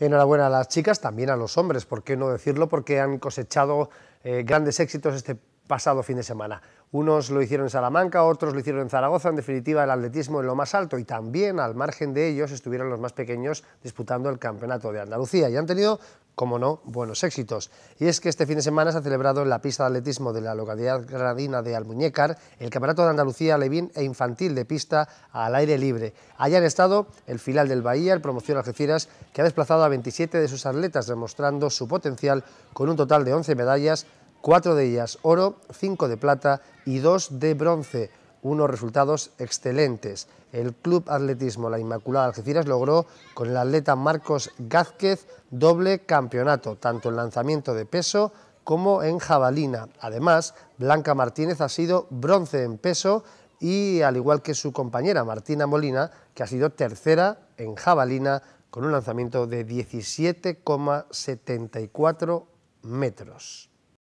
Enhorabuena a las chicas, también a los hombres, ¿por qué no decirlo? Porque han cosechado eh, grandes éxitos este pasado fin de semana. Unos lo hicieron en Salamanca, otros lo hicieron en Zaragoza, en definitiva el atletismo en lo más alto y también al margen de ellos estuvieron los más pequeños disputando el Campeonato de Andalucía y han tenido, como no, buenos éxitos. Y es que este fin de semana se ha celebrado en la pista de atletismo de la localidad granadina de Almuñécar el Campeonato de Andalucía Levín e Infantil de pista al aire libre. Allá han estado el final del Bahía, el Promoción Algeciras, que ha desplazado a 27 de sus atletas demostrando su potencial con un total de 11 medallas cuatro de ellas oro, cinco de plata y dos de bronce, unos resultados excelentes. El Club Atletismo La Inmaculada Algeciras logró con el atleta Marcos Gázquez doble campeonato, tanto en lanzamiento de peso como en jabalina. Además, Blanca Martínez ha sido bronce en peso y al igual que su compañera Martina Molina, que ha sido tercera en jabalina con un lanzamiento de 17,74 metros.